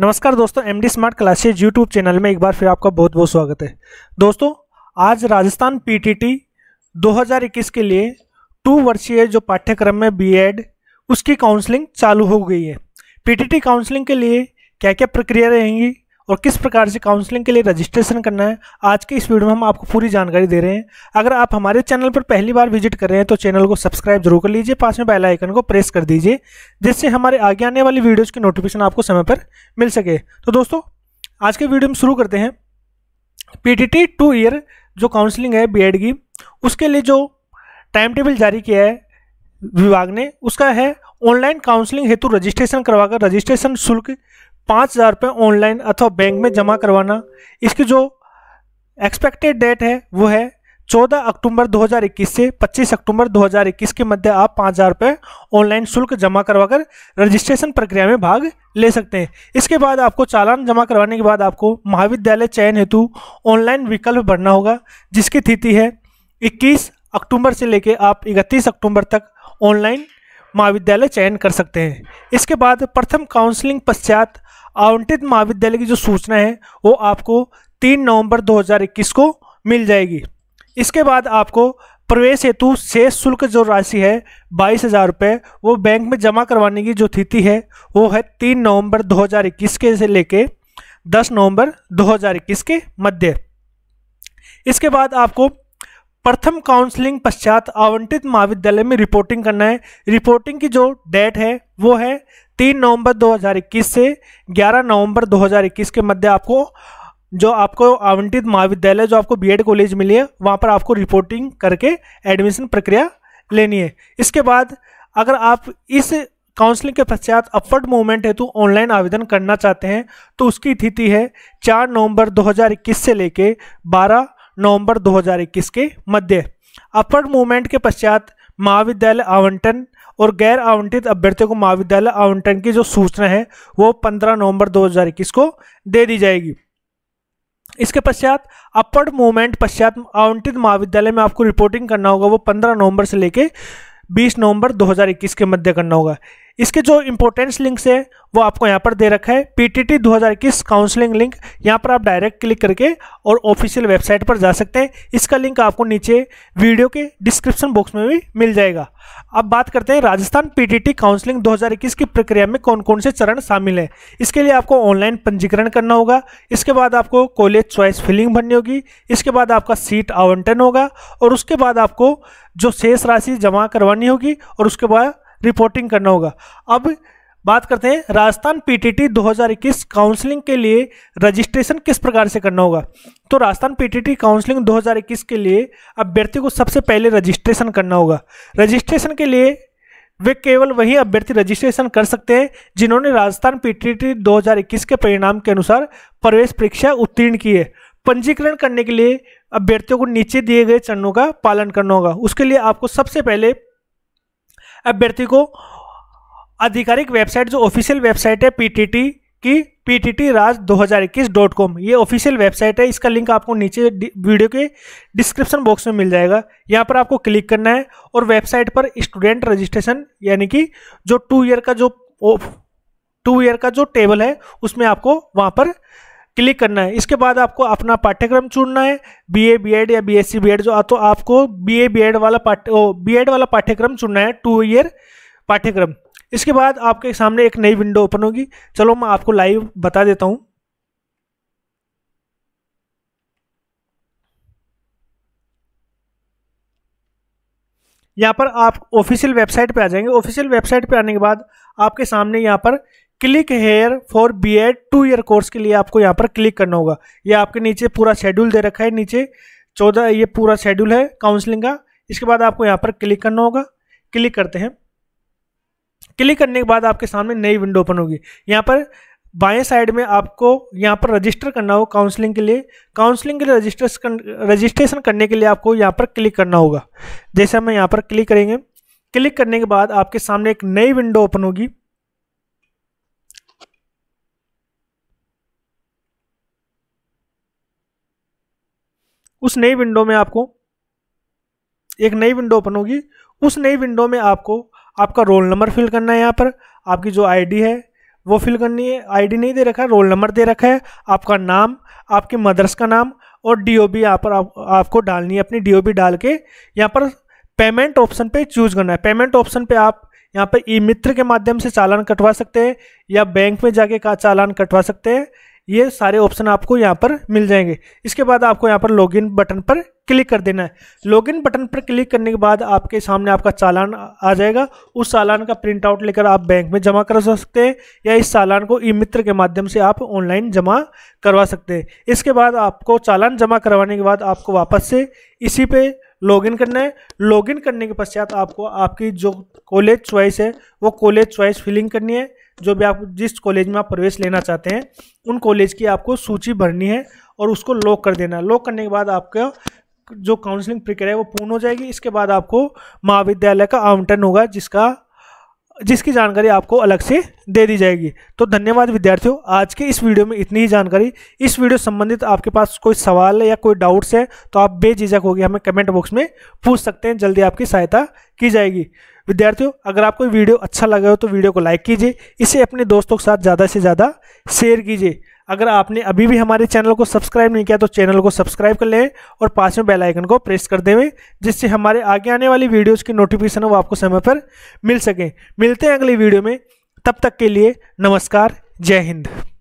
नमस्कार दोस्तों M D smart classes YouTube channel में एक बार फिर आपका बहुत बहुत स्वागत है दोस्तों आज राजस्थान पीटीटी 2021 के लिए टू वर्षीय जो पाठ्यक्रम में बीएड उसकी काउंसलिंग चालू हो गई है पीटीटी काउंसलिंग के लिए क्या क्या प्रक्रिया रहेंगी और किस प्रकार से काउंसलिंग के लिए रजिस्ट्रेशन करना है आज के इस वीडियो में हम आपको पूरी जानकारी दे रहे हैं अगर आप हमारे चैनल पर पहली बार विजिट कर रहे हैं तो चैनल को सब्सक्राइब जरूर कर लीजिए पास में बेलाइकन को प्रेस कर दीजिए जिससे हमारे आगे आने वाली वीडियोज़ की नोटिफिकेशन आपको समय पर मिल सके तो दोस्तों आज के वीडियो में शुरू करते हैं टी टू ईयर जो काउंसलिंग है एड की उसके लिए जो टाइम टेबल जारी किया है विभाग ने उसका है ऑनलाइन काउंसलिंग हेतु रजिस्ट्रेशन करवाकर रजिस्ट्रेशन शुल्क पाँच हज़ार रुपये ऑनलाइन अथवा बैंक में जमा करवाना इसकी जो एक्सपेक्टेड डेट है वो है 14 अक्टूबर 2021 से 25 अक्टूबर 2021 के मध्य आप पाँच हज़ार रुपये ऑनलाइन शुल्क जमा करवाकर रजिस्ट्रेशन प्रक्रिया में भाग ले सकते हैं इसके बाद आपको चालान जमा करवाने के बाद आपको महाविद्यालय चयन हेतु ऑनलाइन विकल्प भरना होगा जिसकी तिथि है इक्कीस अक्टूबर से लेकर आप इकतीस अक्टूबर तक ऑनलाइन महाविद्यालय चयन कर सकते हैं इसके बाद प्रथम काउंसलिंग पश्चात आवंटित महाविद्यालय की जो सूचना है वो आपको तीन नवंबर 2021 को मिल जाएगी इसके बाद आपको प्रवेश हेतु शेष शुल्क जो राशि है बाईस हज़ार रुपये वो बैंक में जमा करवाने की जो तिथि है वो है तीन नवंबर 2021 के से लेके 10 नवंबर 2021 के मध्य इसके बाद आपको प्रथम काउंसलिंग पश्चात आवंटित महाविद्यालय में रिपोर्टिंग करना है रिपोर्टिंग की जो डेट है वो है तीन नवंबर 2021 से 11 नवंबर 2021 के मध्य आपको जो आपको आवंटित महाविद्यालय जो आपको बीएड कॉलेज मिली है वहाँ पर आपको रिपोर्टिंग करके एडमिशन प्रक्रिया लेनी है इसके बाद अगर आप इस काउंसलिंग के पश्चात अपवर्ड मूवमेंट हेतु ऑनलाइन आवेदन करना चाहते हैं तो उसकी तिथि है 4 नवंबर 2021 से लेकर 12 नवंबर 2021 के मध्य अपवर्ड मूवमेंट के पश्चात महाविद्यालय आवंटन और गैर आवंटित अभ्यर्थियों को महाविद्यालय आवंटन की जो सूचना है वो 15 नवंबर 2021 को दे दी जाएगी इसके पश्चात अपवर्ड मूवमेंट पश्चात आवंटित महाविद्यालय में आपको रिपोर्टिंग करना होगा वो 15 नवंबर से लेके 20 नवंबर 2021 के मध्य करना होगा इसके जो इंपॉर्टेंस लिंक्स है वो आपको यहाँ पर दे रखा है पीटीटी 2021 काउंसलिंग लिंक यहाँ पर आप डायरेक्ट क्लिक करके और ऑफिशियल वेबसाइट पर जा सकते हैं इसका लिंक आपको नीचे वीडियो के डिस्क्रिप्शन बॉक्स में भी मिल जाएगा अब बात करते हैं राजस्थान पीटीटी काउंसलिंग 2021 की प्रक्रिया में कौन कौन से चरण शामिल हैं इसके लिए आपको ऑनलाइन पंजीकरण करना होगा इसके बाद आपको कॉलेज चॉइस फिलिंग भरनी होगी इसके बाद आपका सीट आवंटन होगा और उसके बाद आपको जो शेष राशि जमा करवानी होगी और उसके बाद रिपोर्टिंग करना होगा अब बात करते हैं राजस्थान पीटीटी 2021 काउंसलिंग के लिए रजिस्ट्रेशन किस प्रकार से करना होगा तो राजस्थान पीटीटी काउंसलिंग 2021 के लिए अभ्यर्थी को सबसे पहले रजिस्ट्रेशन करना होगा रजिस्ट्रेशन के लिए वे केवल वही अभ्यर्थी रजिस्ट्रेशन कर सकते हैं जिन्होंने राजस्थान पीटीटी 2021 के परिणाम के अनुसार प्रवेश परीक्षा उत्तीर्ण की है पंजीकरण करने के लिए अभ्यर्थियों को नीचे दिए गए चरणों का पालन करना होगा उसके लिए आपको सबसे पहले अभ्यर्थी को आधिकारिक वेबसाइट जो ऑफिशियल वेबसाइट है पीटीटी की पीटीटी राज 2021 डॉट कॉम ये ऑफिशियल वेबसाइट है इसका लिंक आपको नीचे वीडियो के डिस्क्रिप्शन बॉक्स में मिल जाएगा यहाँ पर आपको क्लिक करना है और वेबसाइट पर स्टूडेंट रजिस्ट्रेशन यानी कि जो टू ईयर का जो टू ईयर का जो टेबल है उसमें आपको वहाँ पर क्लिक करना है इसके बाद आपको अपना पाठ्यक्रम चुनना है बीए बीएड या बीएससी बीएड जो तो आपको बीए बीएड वाला पाठ्य बीएड वाला पाठ्यक्रम चुनना है टू ईयर पाठ्यक्रम इसके बाद आपके सामने एक नई विंडो ओपन होगी चलो मैं आपको लाइव बता देता हूँ यहाँ पर आप ऑफिशियल वेबसाइट पे आ जाएंगे ऑफिशियल वेबसाइट पे आने के बाद आपके सामने यहाँ पर click here for B ed two year course के लिए आपको यहाँ पर क्लिक करना होगा ये आपके नीचे पूरा शेड्यूल दे रखा है नीचे चौदह ये पूरा शेड्यूल है काउंसलिंग का इसके बाद आपको यहाँ पर क्लिक करना होगा क्लिक करते हैं क्लिक करने के बाद आपके सामने नई विंडो ओपन होगी यहाँ पर बाएं साइड में आपको यहाँ पर रजिस्टर करना हो काउंसलिंग के लिए काउंसलिंग के लिए रजिस्ट्रेशन रजिस्ट्रेशन करने के लिए आपको यहाँ पर क्लिक करना होगा जैसे हम यहाँ पर क्लिक करेंगे क्लिक करने के बाद आपके सामने एक नई विंडो ओपन होगी उस नई विंडो में आपको एक नई विंडो ओपन होगी उस नई विंडो में आपको आपका रोल नंबर फिल करना है यहाँ पर आपकी जो आईडी है वो फिल करनी है आईडी नहीं दे रखा है रोल नंबर दे रखा है आपका नाम आपके मदर्स का नाम और डीओबी यहाँ पर आप, आपको डालनी है अपनी डीओबी डाल के यहाँ पर पेमेंट ऑप्शन पे चूज करना है पेमेंट ऑप्शन पे आप यहाँ पर ई मित्र के माध्यम से चालान कटवा सकते हैं या बैंक में जाके का चालान कटवा सकते हैं ये सारे ऑप्शन आपको यहाँ पर मिल जाएंगे इसके बाद आपको यहाँ पर लॉगिन बटन पर क्लिक कर देना है लॉगिन बटन पर क्लिक करने के बाद आपके सामने आपका चालान आ जाएगा उस चालान का प्रिंट आउट लेकर आप बैंक में जमा कर सकते हैं या इस चालान को ई मित्र के माध्यम से आप ऑनलाइन जमा करवा सकते हैं इसके बाद आपको चालान जमा करवाने के बाद आपको वापस से इसी पर लॉगिन करना है लॉगिन करने के पश्चात आपको आपकी जो कॉलेज च्वाइस है वो कॉलेज च्वाइस फिलिंग करनी है जो भी आप जिस कॉलेज में आप प्रवेश लेना चाहते हैं उन कॉलेज की आपको सूची भरनी है और उसको लॉक कर देना लॉक करने के बाद आपका जो काउंसलिंग प्रक्रिया है वो पूर्ण हो जाएगी इसके बाद आपको महाविद्यालय का आवंटन होगा जिसका जिसकी जानकारी आपको अलग से दे दी जाएगी तो धन्यवाद विद्यार्थियों आज के इस वीडियो में इतनी ही जानकारी इस वीडियो संबंधित आपके पास कोई सवाल या कोई डाउट्स है तो आप बेझिझक होगी हमें कमेंट बॉक्स में पूछ सकते हैं जल्दी आपकी सहायता की जाएगी विद्यार्थियों अगर आपको वीडियो अच्छा लगा हो तो वीडियो को लाइक कीजिए इसे अपने दोस्तों के साथ ज़्यादा से ज़्यादा शेयर कीजिए अगर आपने अभी भी हमारे चैनल को सब्सक्राइब नहीं किया तो चैनल को सब्सक्राइब कर लें और पास में बेल आइकन को प्रेस कर देवें जिससे हमारे आगे आने वाली वीडियोस की नोटिफिकेशन वो आपको समय पर मिल सकें मिलते हैं अगली वीडियो में तब तक के लिए नमस्कार जय हिंद